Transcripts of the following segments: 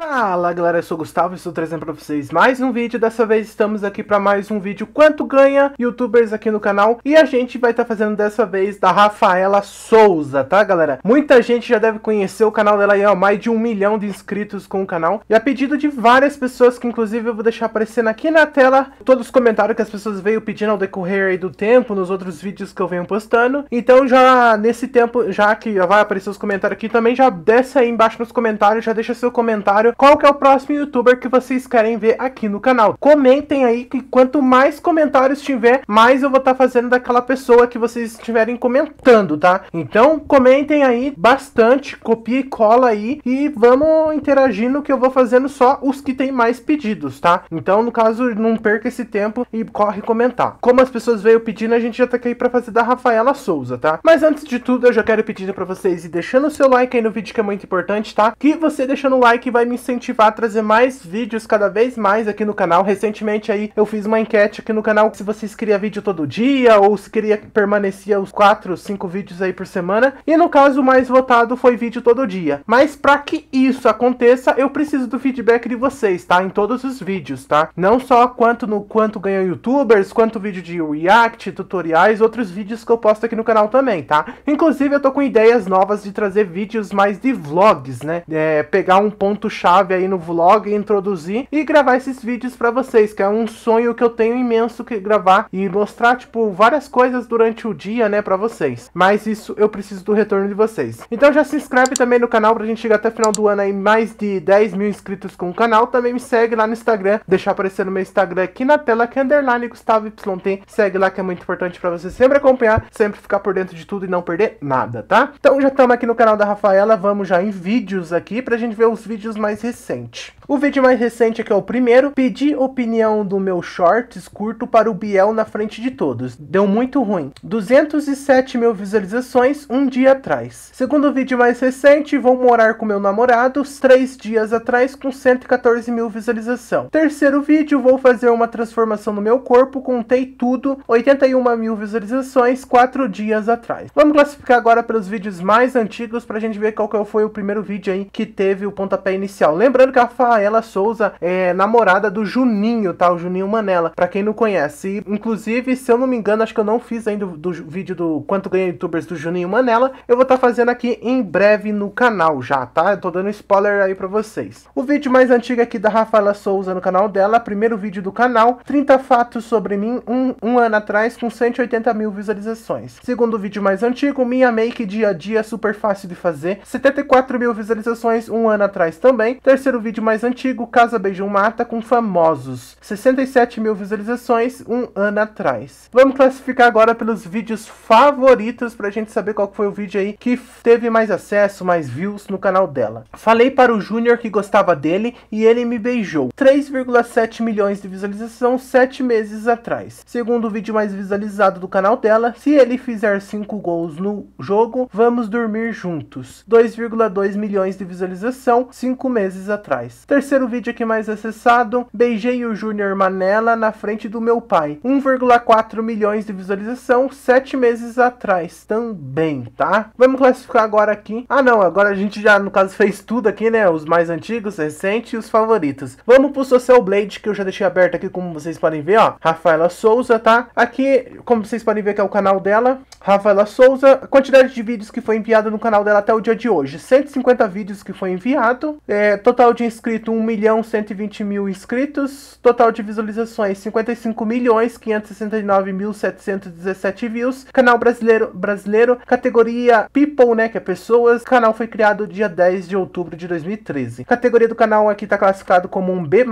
Fala galera, eu sou o Gustavo e estou trazendo para vocês mais um vídeo. Dessa vez estamos aqui para mais um vídeo Quanto Ganha Youtubers aqui no canal. E a gente vai estar tá fazendo dessa vez da Rafaela Souza, tá galera? Muita gente já deve conhecer o canal dela aí, ó, mais de um milhão de inscritos com o canal. E a pedido de várias pessoas, que inclusive eu vou deixar aparecendo aqui na tela todos os comentários que as pessoas veio pedindo ao decorrer do tempo, nos outros vídeos que eu venho postando. Então já nesse tempo, já que vai aparecer os comentários aqui também, já desce aí embaixo nos comentários, já deixa seu comentário qual que é o próximo youtuber que vocês querem ver aqui no canal. Comentem aí que quanto mais comentários tiver, mais eu vou estar tá fazendo daquela pessoa que vocês estiverem comentando, tá? Então comentem aí bastante, copia e cola aí e vamos interagindo que eu vou fazendo só os que tem mais pedidos, tá? Então, no caso, não perca esse tempo e corre comentar. Como as pessoas veio pedindo, a gente já tá aqui pra fazer da Rafaela Souza, tá? Mas antes de tudo, eu já quero pedir pra vocês e deixando o seu like aí no vídeo que é muito importante, tá? Que você deixando o like vai me incentivar a trazer mais vídeos cada vez mais aqui no canal. Recentemente aí eu fiz uma enquete aqui no canal se vocês queriam vídeo todo dia ou se queria que permanecia os 4, 5 vídeos aí por semana. E no caso o mais votado foi vídeo todo dia. Mas para que isso aconteça, eu preciso do feedback de vocês, tá? Em todos os vídeos, tá? Não só quanto no quanto ganham youtubers, quanto vídeo de react, tutoriais, outros vídeos que eu posto aqui no canal também, tá? Inclusive eu tô com ideias novas de trazer vídeos mais de vlogs, né? É, pegar um ponto chave chave aí no vlog, introduzir e gravar esses vídeos para vocês, que é um sonho que eu tenho imenso que gravar e mostrar, tipo, várias coisas durante o dia, né, para vocês. Mas isso eu preciso do retorno de vocês. Então já se inscreve também no canal pra gente chegar até o final do ano aí, mais de 10 mil inscritos com o canal. Também me segue lá no Instagram, deixar aparecer no meu Instagram aqui na tela, que é underline Gustavo YT. Segue lá que é muito importante para você sempre acompanhar, sempre ficar por dentro de tudo e não perder nada, tá? Então já estamos aqui no canal da Rafaela, vamos já em vídeos aqui pra gente ver os vídeos mais recente. O vídeo mais recente, que é o primeiro, pedi opinião do meu shorts curto para o Biel na frente de todos. Deu muito ruim. 207 mil visualizações um dia atrás. Segundo vídeo mais recente, vou morar com meu namorado, três dias atrás com 114 mil visualização. Terceiro vídeo, vou fazer uma transformação no meu corpo, contei tudo, 81 mil visualizações, quatro dias atrás. Vamos classificar agora pelos vídeos mais antigos para a gente ver qual que foi o primeiro vídeo aí que teve o pontapé inicial oficial. Lembrando que a Rafaela Souza é namorada do Juninho, tá? O Juninho Manela, para quem não conhece. E, inclusive, se eu não me engano, acho que eu não fiz ainda do, vídeo do Quanto Ganha Youtubers do Juninho Manela. Eu vou estar tá fazendo aqui em breve no canal já, tá? Eu tô dando spoiler aí para vocês. O vídeo mais antigo aqui da Rafaela Souza no canal dela, primeiro vídeo do canal, 30 fatos sobre mim, um, um ano atrás, com 180 mil visualizações. Segundo vídeo mais antigo, minha make dia a dia, super fácil de fazer, 74 mil visualizações um ano atrás também também. Terceiro vídeo mais antigo, Casa Beijão Mata, com famosos. 67 mil visualizações, um ano atrás. Vamos classificar agora pelos vídeos favoritos, pra gente saber qual foi o vídeo aí que teve mais acesso, mais views no canal dela. Falei para o Júnior que gostava dele e ele me beijou. 3,7 milhões de visualização, sete meses atrás. Segundo vídeo mais visualizado do canal dela, se ele fizer 5 gols no jogo, vamos dormir juntos. 2,2 milhões de visualização, cinco meses meses atrás. Terceiro vídeo aqui mais acessado, beijei o Júnior Manela na frente do meu pai. 1,4 milhões de visualização, 7 meses atrás também, tá? Vamos classificar agora aqui. Ah não, agora a gente já, no caso, fez tudo aqui, né? Os mais antigos, recentes e os favoritos. Vamos pro Social Blade, que eu já deixei aberto aqui, como vocês podem ver, ó. Rafaela Souza, tá? Aqui, como vocês podem ver que é o canal dela, Rafaela Souza, quantidade de vídeos que foi enviado no canal dela até o dia de hoje. 150 vídeos que foi enviado, é, total de inscritos, 1 milhão 120 mil inscritos. Total de visualizações, 55 milhões 569 mil 717 views. Canal brasileiro, brasileiro, categoria People, né, que é pessoas. canal foi criado dia 10 de outubro de 2013. categoria do canal aqui tá classificado como um B+,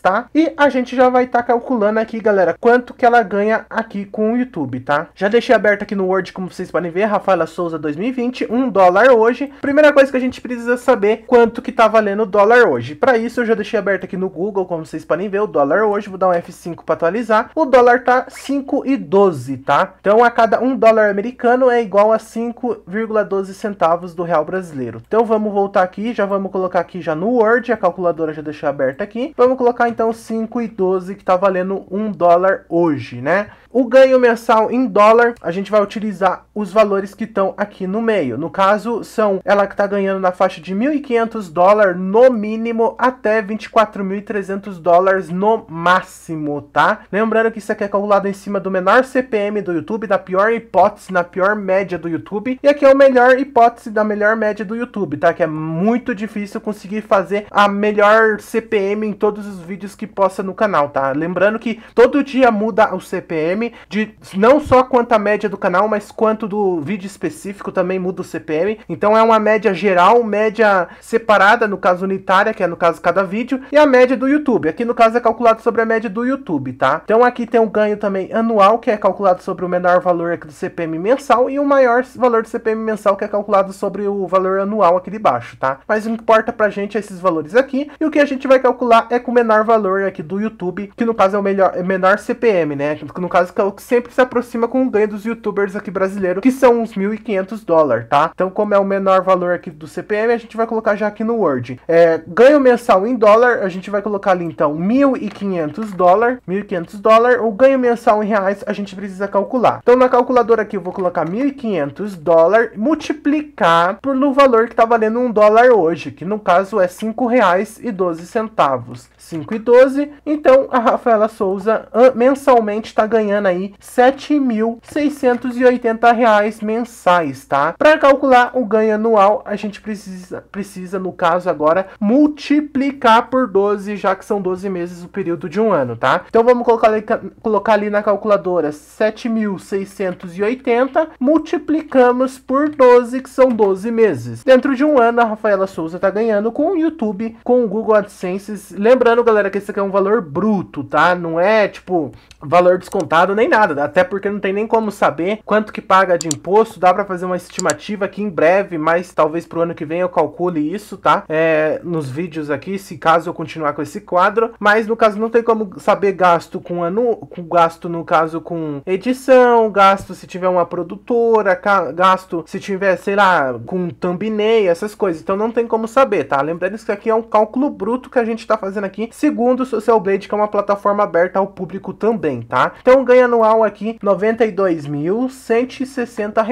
tá? E a gente já vai estar tá calculando aqui, galera, quanto que ela ganha aqui com o YouTube, tá? Já deixei aberto aqui no Word, como vocês podem ver, Rafaela Souza 2020, 1 dólar hoje. Primeira coisa que a gente precisa saber, quanto que tá valendo valendo dólar hoje. Para isso, eu já deixei aberto aqui no Google, como vocês podem ver, o dólar hoje. Vou dar um F5 para atualizar. O dólar tá 5,12, tá? Então, a cada um dólar americano é igual a 5,12 centavos do real brasileiro. Então, vamos voltar aqui. Já vamos colocar aqui já no Word. A calculadora já deixei aberta aqui. Vamos colocar, então, 5,12 que tá valendo um dólar hoje, né? O ganho mensal em dólar, a gente vai utilizar os valores que estão aqui no meio. No caso, são ela que está ganhando na faixa de 1.500 dólares no mínimo até 24.300 dólares no máximo, tá? Lembrando que isso aqui é calculado em cima do menor CPM do YouTube, da pior hipótese, na pior média do YouTube. E aqui é o melhor hipótese da melhor média do YouTube, tá? Que é muito difícil conseguir fazer a melhor CPM em todos os vídeos que possa no canal, tá? Lembrando que todo dia muda o CPM, CPM de não só quanto a média do canal, mas quanto do vídeo específico também muda o CPM. Então é uma média geral, média separada, no caso unitária, que é no caso cada vídeo, e a média do YouTube. Aqui no caso é calculado sobre a média do YouTube, tá? Então aqui tem um ganho também anual, que é calculado sobre o menor valor aqui do CPM mensal, e o maior valor do CPM mensal, que é calculado sobre o valor anual aqui de baixo, tá? Mas não importa pra gente é esses valores aqui, e o que a gente vai calcular é com o menor valor aqui do YouTube, que no caso é o melhor, é menor CPM, né? No caso básica, o que sempre se aproxima com o ganho dos youtubers aqui brasileiros, que são uns 1.500 dólares, tá? Então, como é o menor valor aqui do CPM, a gente vai colocar já aqui no Word. É, ganho mensal em dólar, a gente vai colocar ali então 1.500 dólares, 1.500 dólares. O ganho mensal em reais a gente precisa calcular. Então, na calculadora aqui eu vou colocar 1.500 dólares multiplicar por no valor que tá valendo um dólar hoje, que no caso é reais e 12 centavos. 12. Então a Rafaela Souza mensalmente está ganhando aí 7.680 reais mensais, tá? Para calcular o ganho anual, a gente precisa, precisa, no caso agora, multiplicar por 12, já que são 12 meses o período de um ano, tá? Então vamos colocar ali, colocar ali na calculadora 7.680, multiplicamos por 12, que são 12 meses. Dentro de um ano, a Rafaela Souza está ganhando com o YouTube, com o Google AdSense. Lembrando Lembrando, galera, que esse aqui é um valor bruto, tá? Não é, tipo, valor descontado nem nada. Até porque não tem nem como saber quanto que paga de imposto. Dá para fazer uma estimativa aqui em breve, mas talvez pro ano que vem eu calcule isso, tá? É, nos vídeos aqui, se caso eu continuar com esse quadro. Mas, no caso, não tem como saber gasto com ano... Com gasto, no caso, com edição, gasto se tiver uma produtora, gasto se tiver, sei lá, com thumbnail, essas coisas. Então, não tem como saber, tá? Lembrando que aqui é um cálculo bruto que a gente tá fazendo aqui aqui. Segundo, Social Blade, que é uma plataforma aberta ao público também, tá? Então ganha anual aqui R$ 92.160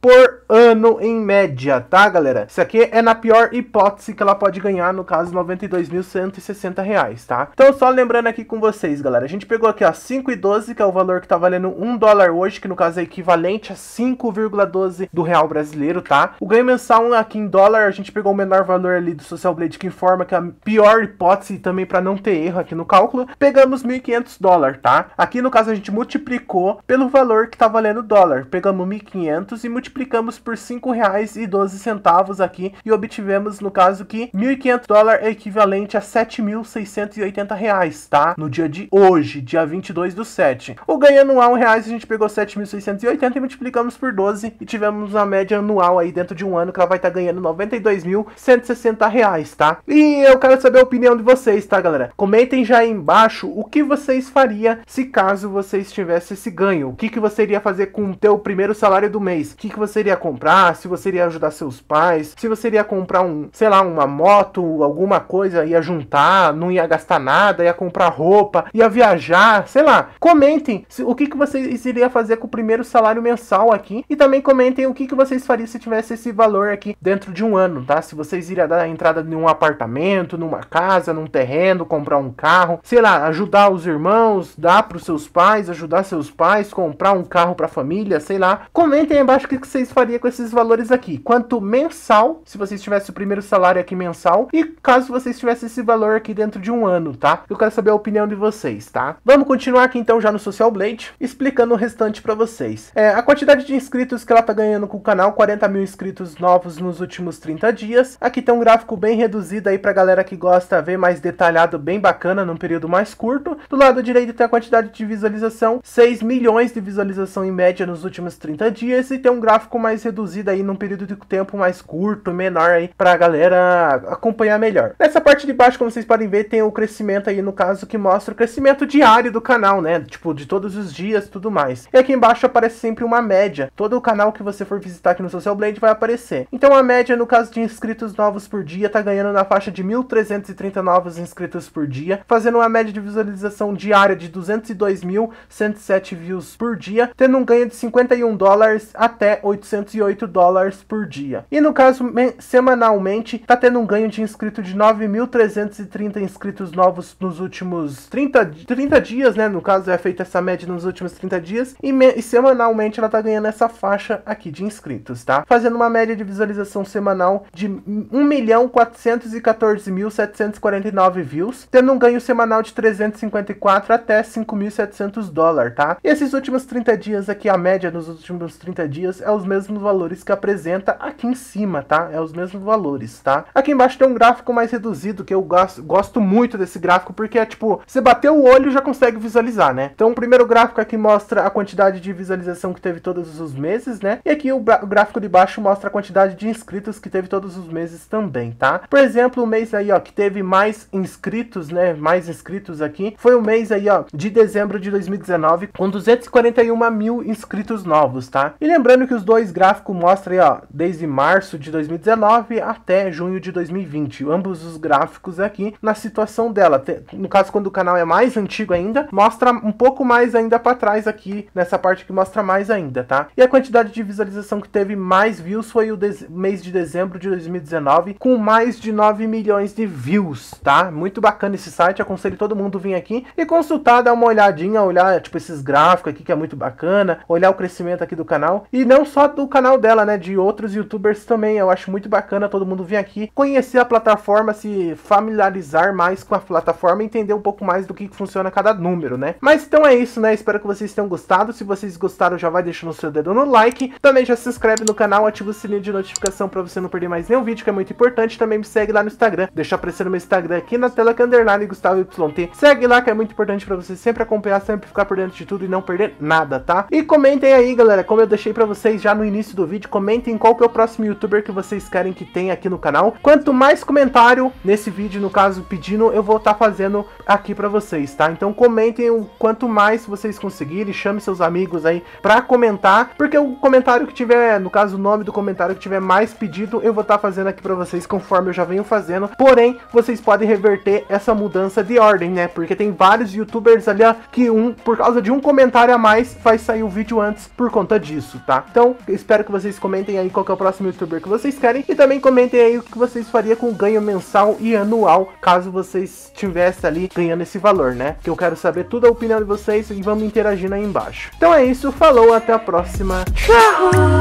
por ano em média, tá, galera? Isso aqui é na pior hipótese que ela pode ganhar, no caso, R$ 92.160, tá? Então, só lembrando aqui com vocês, galera, a gente pegou aqui, ó, 5,12, que é o valor que tá valendo 1 dólar hoje, que no caso é equivalente a 5,12 do real brasileiro, tá? O ganho mensal aqui em dólar, a gente pegou o menor valor ali do Social Blade, que informa que é a pior hipótese também para não ter erro aqui no cálculo, pegamos 1.500 dólares, tá? Aqui no caso a gente multiplicou pelo valor que tá valendo o dólar. Pegamos 1.500 e multiplicamos por R$ 5,12 aqui e obtivemos no caso que 1.500 dólares é equivalente a 7.680 reais, tá? No dia de hoje, dia 22 do 7. O ganho anual em reais a gente pegou 7.680 e multiplicamos por 12 e tivemos uma média anual aí dentro de um ano que ela vai estar tá ganhando 92.160 reais, tá? E eu quero saber a opinião de vocês, tá? Tá, galera? Comentem já aí embaixo o que vocês faria se caso vocês tivessem esse ganho. O que, que você iria fazer com o teu primeiro salário do mês? O que, que você iria comprar? Se você iria ajudar seus pais? Se você iria comprar um, sei lá, uma moto, alguma coisa, ia juntar, não ia gastar nada, ia comprar roupa, ia viajar, sei lá. Comentem o que, que vocês iriam fazer com o primeiro salário mensal aqui e também comentem o que, que vocês fariam se tivesse esse valor aqui dentro de um ano, tá? Se vocês iriam dar a entrada em um apartamento, numa casa, num terreno, querendo comprar um carro, sei lá, ajudar os irmãos, dar para os seus pais, ajudar seus pais, comprar um carro para a família, sei lá. Comentem aí embaixo o que vocês fariam com esses valores aqui. Quanto mensal, se vocês tivessem o primeiro salário aqui mensal, e caso vocês tivessem esse valor aqui dentro de um ano, tá? Eu quero saber a opinião de vocês, tá? Vamos continuar aqui então já no Social Blade, explicando o restante para vocês. É, a quantidade de inscritos que ela tá ganhando com o canal, 40 mil inscritos novos nos últimos 30 dias. Aqui tem um gráfico bem reduzido aí para galera que gosta ver mais detalhado resultado bem bacana num período mais curto. Do lado direito tem a quantidade de visualização, 6 milhões de visualização em média nos últimos 30 dias, e tem um gráfico mais reduzido aí num período de tempo mais curto, menor aí, para a galera acompanhar melhor. Nessa parte de baixo, como vocês podem ver, tem o crescimento aí, no caso, que mostra o crescimento diário do canal, né? Tipo, de todos os dias tudo mais. E aqui embaixo aparece sempre uma média. Todo o canal que você for visitar aqui no Social Blade vai aparecer. Então a média, no caso de inscritos novos por dia, tá ganhando na faixa de 1.330 novos inscritos por dia, fazendo uma média de visualização diária de 202.107 views por dia, tendo um ganho de 51 dólares até 808 dólares por dia. E no caso, semanalmente, tá tendo um ganho de inscrito de 9.330 inscritos novos nos últimos 30, 30 dias, né? No caso, é feita essa média nos últimos 30 dias, e, e semanalmente ela tá ganhando essa faixa aqui de inscritos, tá? Fazendo uma média de visualização semanal de 1.414.749 views views, tendo um ganho semanal de 354 até 5.700 dólares, tá? E esses últimos 30 dias aqui, a média nos últimos 30 dias é os mesmos valores que apresenta aqui em cima, tá? É os mesmos valores, tá? Aqui embaixo tem um gráfico mais reduzido, que eu gosto, gosto muito desse gráfico, porque é tipo, você bateu o olho já consegue visualizar, né? Então o primeiro gráfico aqui mostra a quantidade de visualização que teve todos os meses, né? E aqui o, o gráfico de baixo mostra a quantidade de inscritos que teve todos os meses também, tá? Por exemplo, o mês aí, ó, que teve mais inscritos inscritos, né? Mais inscritos aqui. Foi o mês aí, ó, de dezembro de 2019, com 241 mil inscritos novos, tá? E lembrando que os dois gráficos mostram aí, ó, desde março de 2019 até junho de 2020. Ambos os gráficos aqui na situação dela. No caso, quando o canal é mais antigo ainda, mostra um pouco mais ainda para trás aqui, nessa parte que mostra mais ainda, tá? E a quantidade de visualização que teve mais views foi o mês de dezembro de 2019, com mais de 9 milhões de views, tá? Muito muito bacana esse site, aconselho todo mundo vir aqui e consultar, dar uma olhadinha, olhar tipo esses gráficos aqui que é muito bacana, olhar o crescimento aqui do canal e não só do canal dela, né, de outros youtubers também. Eu acho muito bacana todo mundo vir aqui, conhecer a plataforma, se familiarizar mais com a plataforma, entender um pouco mais do que funciona cada número, né? Mas então é isso, né? Espero que vocês tenham gostado. Se vocês gostaram, já vai deixando o seu dedo no like. Também já se inscreve no canal, ativa o sininho de notificação para você não perder mais nenhum vídeo, que é muito importante. Também me segue lá no Instagram. Deixa aparecendo meu Instagram aqui na tela Teleca é Underline Gustavo YT. Segue lá que é muito importante pra você sempre acompanhar, sempre ficar por dentro de tudo e não perder nada, tá? E comentem aí, galera, como eu deixei pra vocês já no início do vídeo, comentem qual que é o próximo youtuber que vocês querem que tenha aqui no canal. Quanto mais comentário nesse vídeo, no caso, pedindo, eu vou estar tá fazendo aqui pra vocês, tá? Então comentem o quanto mais vocês conseguirem, chame seus amigos aí pra comentar, porque o comentário que tiver, no caso, o nome do comentário que tiver mais pedido, eu vou estar tá fazendo aqui pra vocês conforme eu já venho fazendo. Porém, vocês podem reverter ter essa mudança de ordem, né? Porque tem vários youtubers ali que um, por causa de um comentário a mais, faz sair o vídeo antes por conta disso, tá? Então, espero que vocês comentem aí qual é o próximo youtuber que vocês querem e também comentem aí o que vocês fariam com ganho mensal e anual, caso vocês tivessem ali ganhando esse valor, né? Que eu quero saber toda a opinião de vocês e vamos interagindo aí embaixo. Então é isso, falou, até a próxima. Tchau!